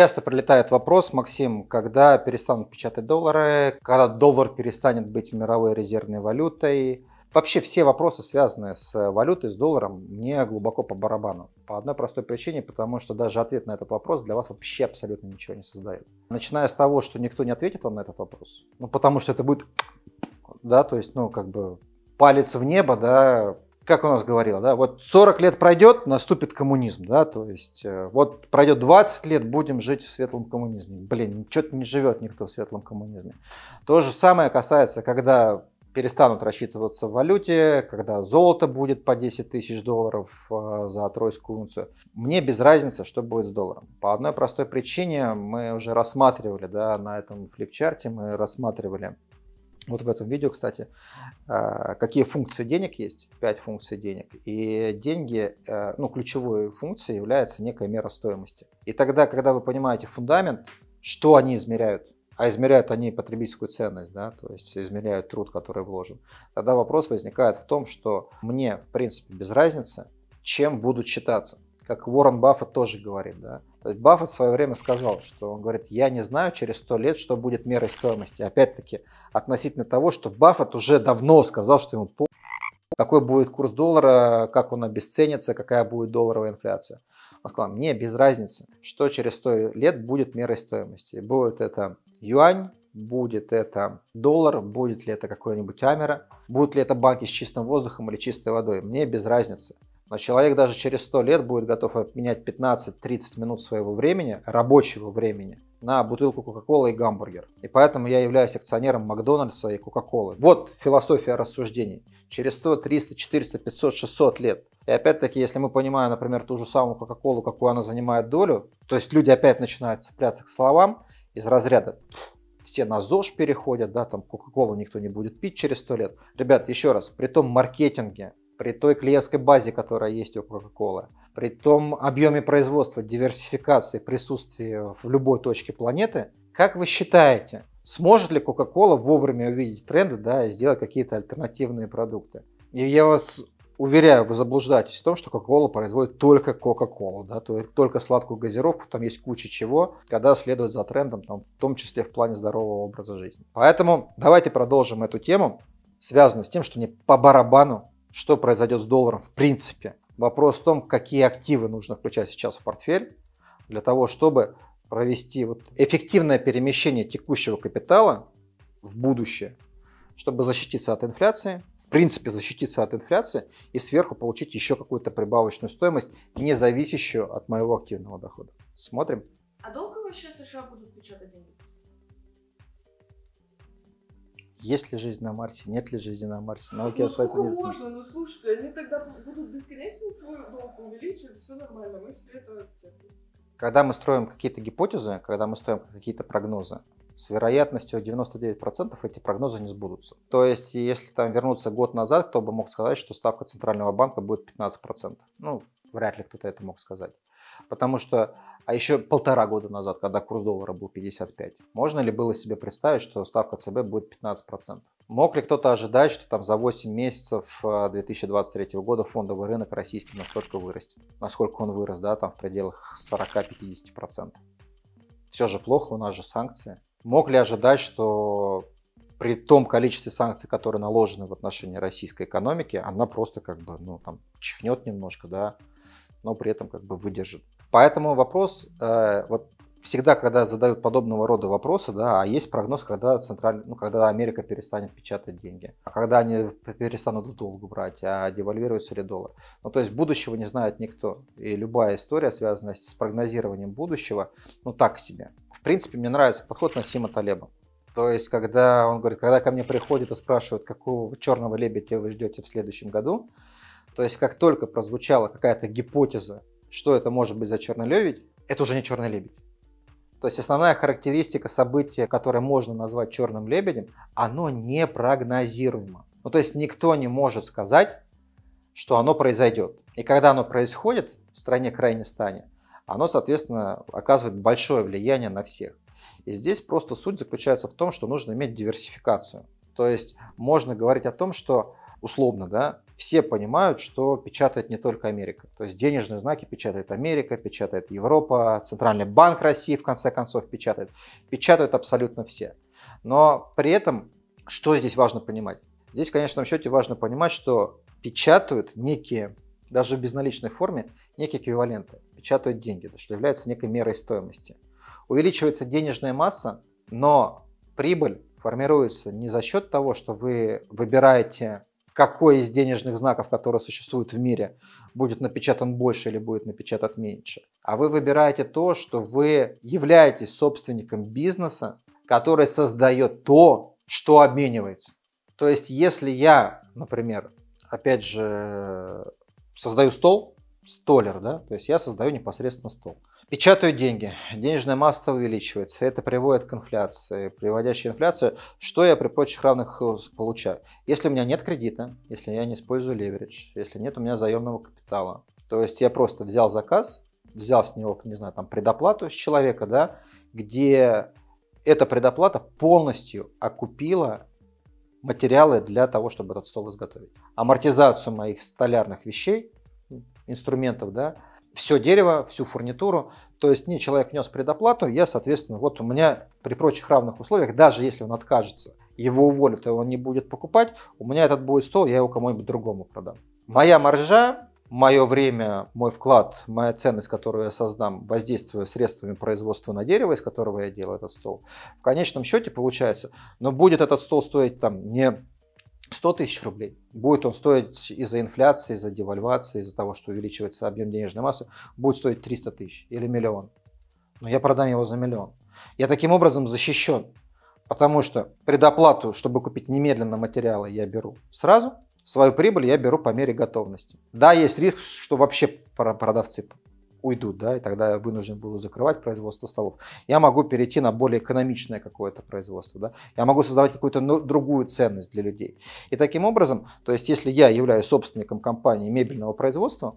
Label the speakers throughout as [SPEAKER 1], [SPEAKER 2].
[SPEAKER 1] Часто прилетает вопрос, Максим, когда перестанут печатать доллары, когда доллар перестанет быть мировой резервной валютой. Вообще все вопросы, связанные с валютой, с долларом, мне глубоко по барабану. По одной простой причине, потому что даже ответ на этот вопрос для вас вообще абсолютно ничего не создает. Начиная с того, что никто не ответит вам на этот вопрос, ну потому что это будет, да, то есть, ну как бы палец в небо, да, как у нас говорил, да, вот 40 лет пройдет, наступит коммунизм, да, то есть э, вот пройдет 20 лет, будем жить в светлом коммунизме. Блин, что-то не живет никто в светлом коммунизме. То же самое касается, когда перестанут рассчитываться в валюте, когда золото будет по 10 тысяч долларов э, за тройскую унцию. Мне без разницы, что будет с долларом. По одной простой причине мы уже рассматривали, да, на этом флипчарте мы рассматривали вот в этом видео, кстати, а, какие функции денег есть, 5 функций денег. И деньги, а, ну, ключевой функцией является некая мера стоимости. И тогда, когда вы понимаете фундамент, что они измеряют, а измеряют они потребительскую ценность, да, то есть измеряют труд, который вложен, тогда вопрос возникает в том, что мне, в принципе, без разницы, чем будут считаться как Уоррен Баффет тоже говорит, да. То есть Баффет в свое время сказал, что он говорит, я не знаю через сто лет, что будет мерой стоимости. Опять-таки, относительно того, что Баффет уже давно сказал, что ему по какой будет курс доллара, как он обесценится, какая будет долларовая инфляция. Он сказал, мне без разницы, что через сто лет будет мерой стоимости. Будет это юань, будет это доллар, будет ли это какой-нибудь амера, будут ли это банки с чистым воздухом или чистой водой. Мне без разницы. Но человек даже через 100 лет будет готов обменять 15-30 минут своего времени, рабочего времени, на бутылку Кока-Колы и гамбургер. И поэтому я являюсь акционером Макдональдса и Кока-Колы. Вот философия рассуждений. Через 100, 300, 400, 500, 600 лет. И опять-таки, если мы понимаем, например, ту же самую Кока-Колу, какую она занимает долю, то есть люди опять начинают цепляться к словам из разряда все на ЗОЖ переходят, да, там Кока-Колу никто не будет пить через сто лет. Ребят, еще раз, при том маркетинге, при той клиентской базе, которая есть у Coca-Cola, при том объеме производства, диверсификации, присутствии в любой точке планеты, как вы считаете, сможет ли Coca-Cola вовремя увидеть тренды да, и сделать какие-то альтернативные продукты? И я вас уверяю, вы заблуждаетесь в том, что Coca-Cola производит только Coca-Cola, да, то есть только сладкую газировку, там есть куча чего, когда следует за трендом, там, в том числе в плане здорового образа жизни. Поэтому давайте продолжим эту тему, связанную с тем, что не по барабану, что произойдет с долларом в принципе. Вопрос в том, какие активы нужно включать сейчас в портфель для того, чтобы провести вот эффективное перемещение текущего капитала в будущее, чтобы защититься от инфляции, в принципе защититься от инфляции и сверху получить еще какую-то прибавочную стоимость, не зависящую от моего активного дохода. Смотрим. А долго вообще США будут печатать деньги? Есть ли жизнь на Марсе, нет ли жизни на Марсе, науке ну, остается неизвестно. Можно, ну слушайте, они тогда будут бесконечно свой долг увеличивать, все нормально, мы все это... Когда мы строим какие-то гипотезы, когда мы строим какие-то прогнозы, с вероятностью 99% эти прогнозы не сбудутся. То есть, если там вернуться год назад, кто бы мог сказать, что ставка Центрального банка будет 15%. Ну, вряд ли кто-то это мог сказать. Потому что а еще полтора года назад, когда курс доллара был 55, можно ли было себе представить, что ставка ЦБ будет 15%? Мог ли кто-то ожидать, что там за 8 месяцев 2023 э, года фондовый рынок российский настолько вырастет? Насколько он вырос, да, там в пределах 40-50%. Все же плохо, у нас же санкции. Мог ли ожидать, что при том количестве санкций, которые наложены в отношении российской экономики, она просто как бы, ну, там, чихнет немножко, да, но при этом как бы выдержит. Поэтому вопрос, э, вот всегда, когда задают подобного рода вопросы, да, а есть прогноз, когда, централь... ну, когда Америка перестанет печатать деньги, а когда они перестанут долг брать, а девальвируется ли доллар. Ну, то есть будущего не знает никто. И любая история, связанная с прогнозированием будущего, ну, так себе. В принципе, мне нравится подход Насима Талеба. То есть, когда он говорит, когда ко мне приходит и спрашивают, какого черного лебедя вы ждете в следующем году, то есть как только прозвучала какая-то гипотеза, что это может быть за черный лебедь, это уже не черный лебедь. То есть основная характеристика события, которое можно назвать черным лебедем, оно непрогнозируемо. Ну, то есть никто не может сказать, что оно произойдет. И когда оно происходит в стране крайне стане, оно, соответственно, оказывает большое влияние на всех. И здесь просто суть заключается в том, что нужно иметь диверсификацию. То есть можно говорить о том, что условно, да, все понимают, что печатает не только Америка. То есть денежные знаки печатает Америка, печатает Европа, Центральный банк России в конце концов печатает. Печатают абсолютно все. Но при этом, что здесь важно понимать? Здесь, конечно, в счете важно понимать, что печатают некие, даже в безналичной форме, некие эквиваленты, печатают деньги, что является некой мерой стоимости. Увеличивается денежная масса, но прибыль формируется не за счет того, что вы выбираете какой из денежных знаков, которые существуют в мире, будет напечатан больше или будет напечатан меньше. А вы выбираете то, что вы являетесь собственником бизнеса, который создает то, что обменивается. То есть, если я, например, опять же, создаю стол, столер, да, то есть я создаю непосредственно стол. Печатают деньги, денежная масса увеличивается, это приводит к инфляции. приводящей инфляцию, что я при прочих равных э, получаю? Если у меня нет кредита, если я не использую леверидж, если нет у меня заемного капитала, то есть я просто взял заказ, взял с него, не знаю, там предоплату с человека, да, где эта предоплата полностью окупила материалы для того, чтобы этот стол изготовить. Амортизацию моих столярных вещей, инструментов, да, все дерево, всю фурнитуру. То есть мне человек внес предоплату, я, соответственно, вот у меня при прочих равных условиях, даже если он откажется, его уволят, и он не будет покупать, у меня этот будет стол, я его кому-нибудь другому продам. Моя маржа, мое время, мой вклад, моя ценность, которую я создам, воздействуя средствами производства на дерево, из которого я делаю этот стол, в конечном счете получается, но будет этот стол стоить там не 100 тысяч рублей. Будет он стоить из-за инфляции, из-за девальвации, из-за того, что увеличивается объем денежной массы, будет стоить 300 тысяч или миллион. Но я продам его за миллион. Я таким образом защищен, потому что предоплату, чтобы купить немедленно материалы, я беру сразу, свою прибыль я беру по мере готовности. Да, есть риск, что вообще продавцы уйдут, да, и тогда я вынужден буду закрывать производство столов. Я могу перейти на более экономичное какое-то производство, да. Я могу создавать какую-то ну, другую ценность для людей. И таким образом, то есть если я являюсь собственником компании мебельного производства,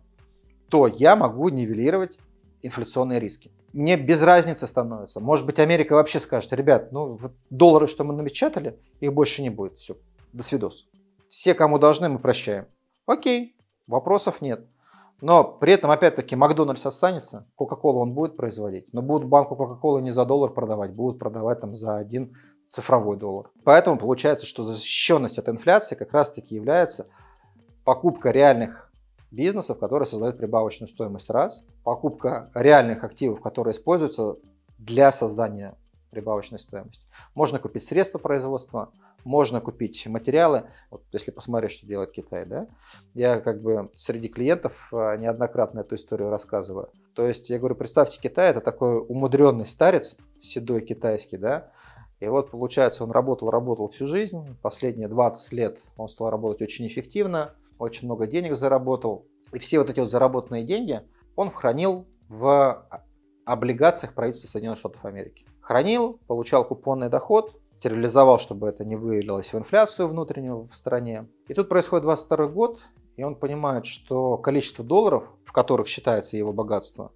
[SPEAKER 1] то я могу нивелировать инфляционные риски. Мне без разницы становится. Может быть, Америка вообще скажет, ребят, ну доллары, что мы намечатали, их больше не будет. Все, до свидос. Все, кому должны, мы прощаем. Окей, вопросов нет. Но при этом, опять-таки, Макдональдс останется, кока кола он будет производить, но будут банку Кока-Колы не за доллар продавать, будут продавать там за один цифровой доллар. Поэтому получается, что защищенность от инфляции как раз-таки является покупка реальных бизнесов, которые создают прибавочную стоимость раз, покупка реальных активов, которые используются для создания прибавочной стоимости. Можно купить средства производства, можно купить материалы, вот если посмотреть, что делает Китай, да. Я как бы среди клиентов а, неоднократно эту историю рассказываю. То есть я говорю, представьте, Китай это такой умудренный старец, седой китайский, да, и вот, получается, он работал, работал всю жизнь. Последние 20 лет он стал работать очень эффективно, очень много денег заработал. И все вот эти вот заработанные деньги он хранил в облигациях правительства Соединенных Штатов Америки. Хранил, получал купонный доход, стерилизовал, чтобы это не вылилось в инфляцию внутреннюю в стране. И тут происходит 22 год, и он понимает, что количество долларов, в которых считается его богатство,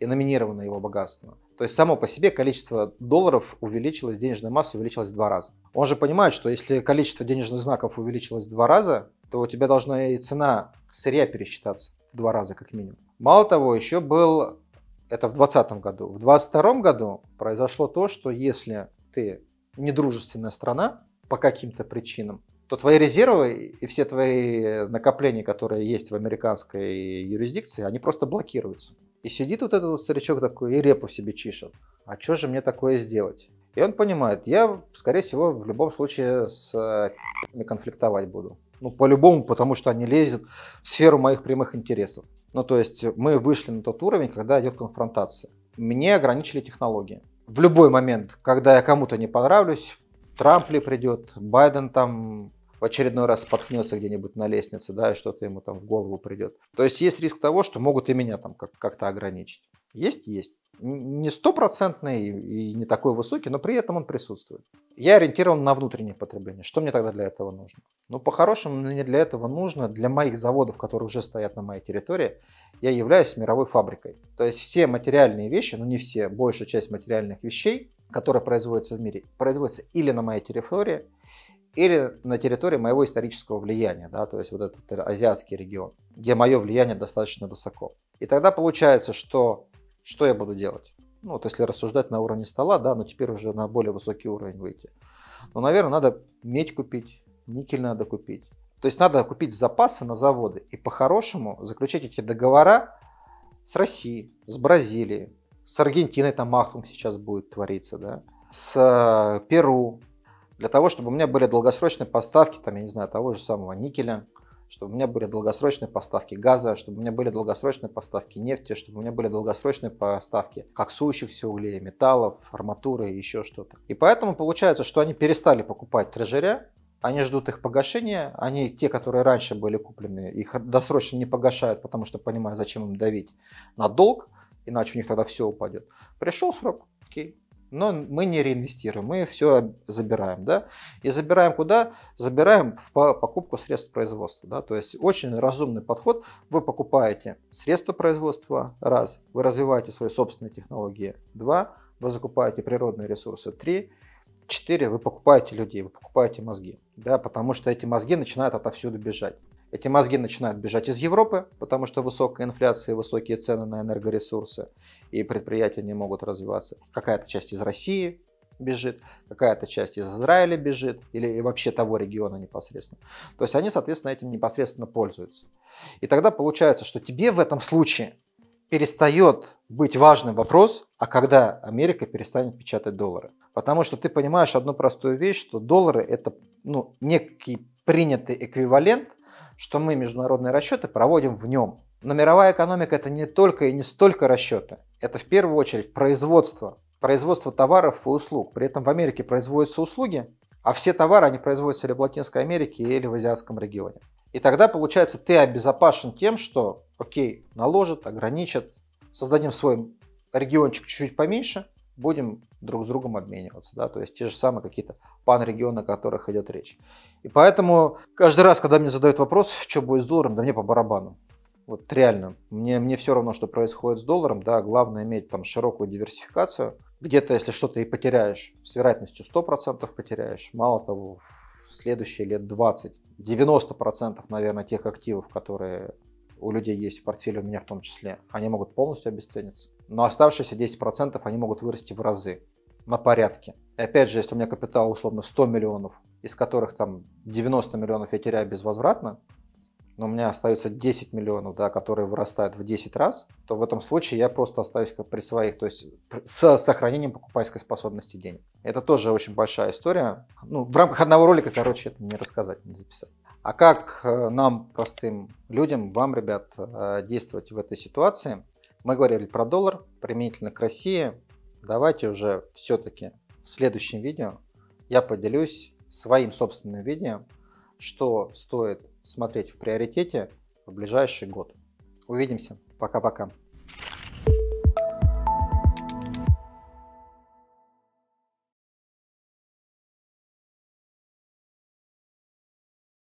[SPEAKER 1] и номинировано его богатство, то есть само по себе количество долларов увеличилось, денежная масса увеличилась в два раза. Он же понимает, что если количество денежных знаков увеличилось в два раза, то у тебя должна и цена сырья пересчитаться в два раза как минимум. Мало того, еще был это в 2020 году. В 2022 году произошло то, что если ты недружественная страна по каким-то причинам, то твои резервы и все твои накопления, которые есть в американской юрисдикции, они просто блокируются. И сидит вот этот вот старичок такой и репу себе чишет. А что же мне такое сделать? И он понимает, я, скорее всего, в любом случае с ними э, конфликтовать буду. Ну, по-любому, потому что они лезут в сферу моих прямых интересов. Ну, то есть мы вышли на тот уровень, когда идет конфронтация. Мне ограничили технологии в любой момент, когда я кому-то не понравлюсь, Трамп ли придет, Байден там в очередной раз споткнется где-нибудь на лестнице, да, и что-то ему там в голову придет. То есть есть риск того, что могут и меня там как- как-то ограничить. Есть? Есть. Не стопроцентный и не такой высокий, но при этом он присутствует. Я ориентирован на внутреннее потребление. Что мне тогда для этого нужно? Ну, по-хорошему, мне для этого нужно, для моих заводов, которые уже стоят на моей территории, я являюсь мировой фабрикой. То есть все материальные вещи, ну не все, большая часть материальных вещей, которые производятся в мире, производятся или на моей территории, или на территории моего исторического влияния, да, то есть вот этот э, азиатский регион, где мое влияние достаточно высоко. И тогда получается, что, что я буду делать? Ну, вот если рассуждать на уровне стола, да, но ну, теперь уже на более высокий уровень выйти. Но, наверное, надо медь купить, никель надо купить. То есть надо купить запасы на заводы и по-хорошему заключить эти договора с Россией, с Бразилией, с Аргентиной, там Махлунг сейчас будет твориться, да, с э, Перу, для того, чтобы у меня были долгосрочные поставки, там, я не знаю, того же самого никеля, чтобы у меня были долгосрочные поставки газа, чтобы у меня были долгосрочные поставки нефти, чтобы у меня были долгосрочные поставки коксующихся углей, металлов, арматуры и еще что-то. И поэтому получается, что они перестали покупать трежеря, они ждут их погашения, они те, которые раньше были куплены, их досрочно не погашают, потому что понимают, зачем им давить на долг, иначе у них тогда все упадет. Пришел срок, окей, но мы не реинвестируем, мы все забираем, да, и забираем куда? Забираем в покупку средств производства, да, то есть очень разумный подход, вы покупаете средства производства, раз, вы развиваете свои собственные технологии, два, вы закупаете природные ресурсы, три, четыре, вы покупаете людей, вы покупаете мозги, да, потому что эти мозги начинают отовсюду бежать. Эти мозги начинают бежать из Европы, потому что высокая инфляция, высокие цены на энергоресурсы, и предприятия не могут развиваться. Какая-то часть из России бежит, какая-то часть из Израиля бежит, или вообще того региона непосредственно. То есть они, соответственно, этим непосредственно пользуются. И тогда получается, что тебе в этом случае перестает быть важным вопрос, а когда Америка перестанет печатать доллары. Потому что ты понимаешь одну простую вещь, что доллары это ну, некий принятый эквивалент – что мы международные расчеты проводим в нем. Но мировая экономика это не только и не столько расчеты. Это в первую очередь производство. Производство товаров и услуг. При этом в Америке производятся услуги, а все товары, они производятся или в Латинской Америке, или в Азиатском регионе. И тогда, получается, ты обезопасен тем, что, окей, наложат, ограничат, создадим свой региончик чуть-чуть поменьше, будем друг с другом обмениваться, да, то есть те же самые какие-то пан-регионы, о которых идет речь. И поэтому каждый раз, когда мне задают вопрос, что будет с долларом, да мне по барабану. Вот реально, мне, мне все равно, что происходит с долларом, да, главное иметь там широкую диверсификацию. Где-то, если что-то и потеряешь, с вероятностью 100% потеряешь, мало того, в следующие лет 20, 90%, наверное, тех активов, которые у людей есть в портфеле, у меня в том числе, они могут полностью обесцениться но оставшиеся 10% они могут вырасти в разы, на порядке. И опять же, если у меня капитал условно 100 миллионов, из которых там 90 миллионов я теряю безвозвратно, но у меня остается 10 миллионов, да, которые вырастают в 10 раз, то в этом случае я просто остаюсь как при своих, то есть с сохранением покупательской способности денег. Это тоже очень большая история. Ну, в рамках одного ролика, короче, это не рассказать, не записать. А как э, нам, простым людям, вам, ребят, э, действовать в этой ситуации? Мы говорили про доллар, применительно к России. Давайте уже все-таки в следующем видео я поделюсь своим собственным видением, что стоит смотреть в приоритете в ближайший год. Увидимся. Пока-пока.